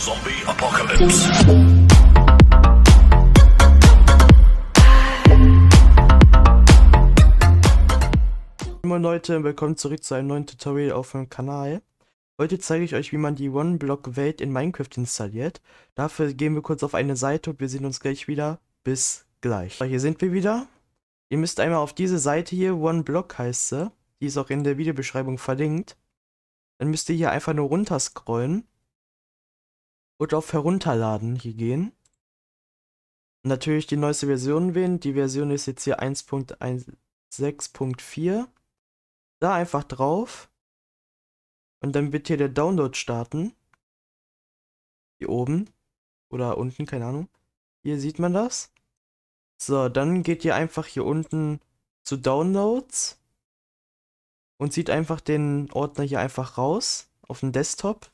Zombie Apocalypse. Moin Leute, willkommen zurück zu einem neuen Tutorial auf meinem Kanal. Heute zeige ich euch, wie man die One-Block-Welt in Minecraft installiert. Dafür gehen wir kurz auf eine Seite und wir sehen uns gleich wieder. Bis gleich. So, hier sind wir wieder. Ihr müsst einmal auf diese Seite hier, One-Block heißt sie. Die ist auch in der Videobeschreibung verlinkt. Dann müsst ihr hier einfach nur runterscrollen und auf Herunterladen hier gehen. natürlich die neueste Version wählen. Die Version ist jetzt hier 1.16.4. Da einfach drauf. Und dann wird hier der Download starten. Hier oben. Oder unten, keine Ahnung. Hier sieht man das. So, dann geht ihr einfach hier unten zu Downloads und zieht einfach den Ordner hier einfach raus auf den Desktop.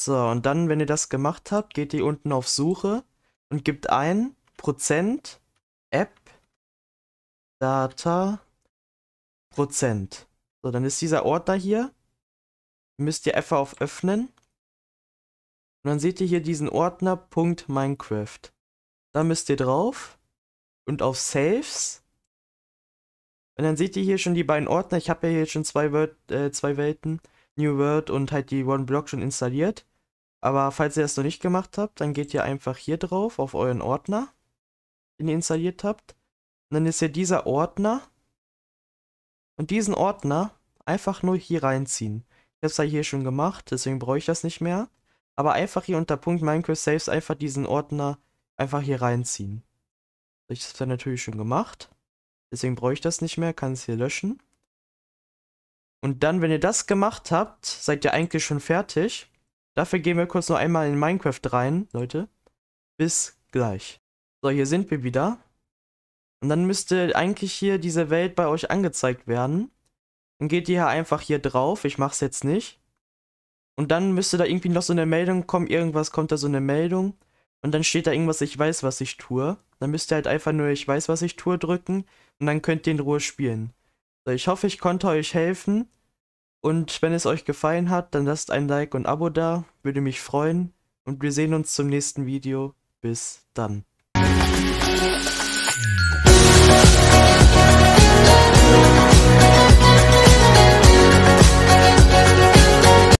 So, und dann, wenn ihr das gemacht habt, geht ihr unten auf Suche und gibt ein Prozent App Data Prozent. So, dann ist dieser Ort da hier. Müsst ihr einfach auf Öffnen. Und dann seht ihr hier diesen Ordner Punkt .minecraft. Da müsst ihr drauf und auf Saves. Und dann seht ihr hier schon die beiden Ordner. Ich habe ja hier schon zwei, Word, äh, zwei Welten, New World und halt die One Block schon installiert. Aber falls ihr das noch nicht gemacht habt, dann geht ihr einfach hier drauf auf euren Ordner, den ihr installiert habt. Und dann ist hier dieser Ordner. Und diesen Ordner einfach nur hier reinziehen. Ich habe es ja hier schon gemacht, deswegen brauche ich das nicht mehr. Aber einfach hier unter Punkt Minecraft Saves einfach diesen Ordner einfach hier reinziehen. Ich habe es ja natürlich schon gemacht. Deswegen brauche ich das nicht mehr, kann es hier löschen. Und dann, wenn ihr das gemacht habt, seid ihr eigentlich schon fertig. Dafür gehen wir kurz noch einmal in Minecraft rein, Leute. Bis gleich. So, hier sind wir wieder. Und dann müsste eigentlich hier diese Welt bei euch angezeigt werden. Dann geht ihr einfach hier drauf. Ich mach's jetzt nicht. Und dann müsste da irgendwie noch so eine Meldung kommen. Irgendwas kommt da so eine Meldung. Und dann steht da irgendwas, ich weiß, was ich tue. Dann müsst ihr halt einfach nur, ich weiß, was ich tue, drücken. Und dann könnt ihr in Ruhe spielen. So, ich hoffe, ich konnte euch helfen. Und wenn es euch gefallen hat, dann lasst ein Like und Abo da, würde mich freuen. Und wir sehen uns zum nächsten Video. Bis dann.